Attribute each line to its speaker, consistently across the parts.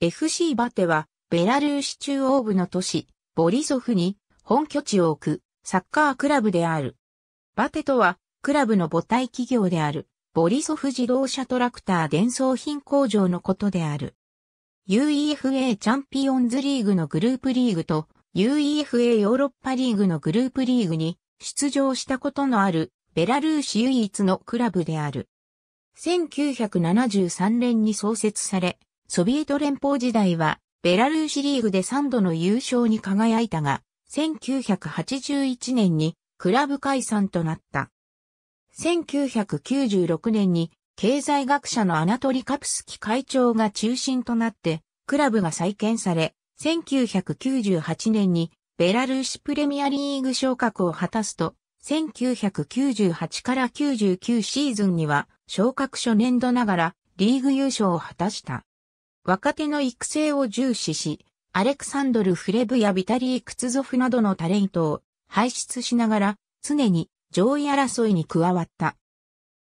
Speaker 1: FC バテは、ベラルーシ中央部の都市、ボリソフに本拠地を置くサッカークラブである。バテとは、クラブの母体企業である、ボリソフ自動車トラクター伝送品工場のことである。UEFA チャンピオンズリーグのグループリーグと UEFA ヨーロッパリーグのグループリーグに出場したことのあるベラルーシ唯一のクラブである。1973年に創設され、ソビエト連邦時代は、ベラルーシリーグで3度の優勝に輝いたが、1981年にクラブ解散となった。1996年に経済学者のアナトリ・カプスキ会長が中心となって、クラブが再建され、1998年にベラルーシプレミアリーグ昇格を果たすと、1998から99シーズンには昇格初年度ながらリーグ優勝を果たした。若手の育成を重視し、アレクサンドル・フレブやビタリー・クツゾフなどのタレントを輩出しながら常に上位争いに加わった。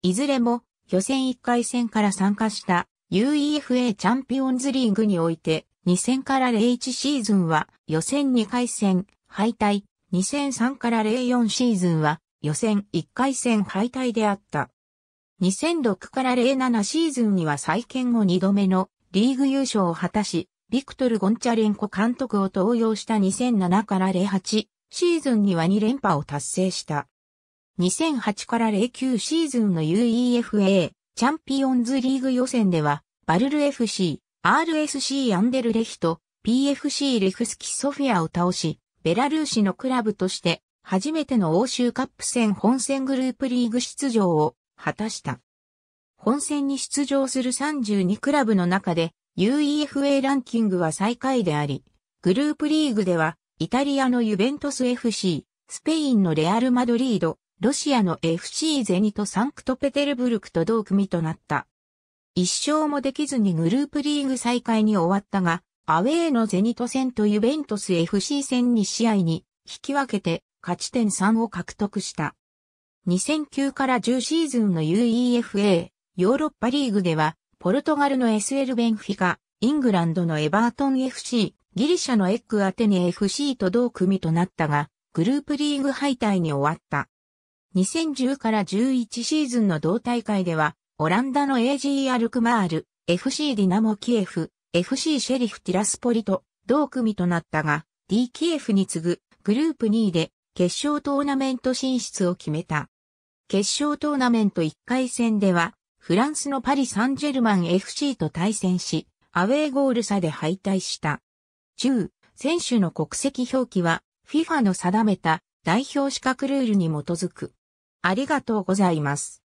Speaker 1: いずれも予選1回戦から参加した UEFA チャンピオンズリーグにおいて2戦から01シーズンは予選2回戦敗退、2003から04シーズンは予選1回戦敗退であった。2006から07シーズンには再建後2度目のリーグ優勝を果たし、ビクトル・ゴンチャレンコ監督を登用した2007から08シーズンには2連覇を達成した。2008から09シーズンの UEFA チャンピオンズリーグ予選では、バルル FC、RSC アンデルレヒト、PFC レフスキソフィアを倒し、ベラルーシのクラブとして、初めての欧州カップ戦本戦グループリーグ出場を果たした。本戦に出場する32クラブの中で UEFA ランキングは最下位であり、グループリーグではイタリアのユベントス FC、スペインのレアル・マドリード、ロシアの FC ゼニとサンクトペテルブルクと同組となった。一勝もできずにグループリーグ再開に終わったが、アウェーのゼニト戦とユベントス FC 戦2試合に引き分けて勝ち点3を獲得した。2009から10シーズンの UEFA ヨーロッパリーグでは、ポルトガルの SL ベンフィカ、イングランドのエバートン FC、ギリシャのエッグアテネ FC と同組となったが、グループリーグ敗退に終わった。2010から11シーズンの同大会では、オランダの AG アルクマール、FC ディナモキエフ、FC シェリフティラスポリと同組となったが、D キエフに次ぐグループ2位で決勝トーナメント進出を決めた。決勝トーナメント1回戦では、フランスのパリ・サンジェルマン FC と対戦し、アウェーゴール差で敗退した。中、選手の国籍表記は FIFA の定めた代表資格ルールに基づく。ありがとうございます。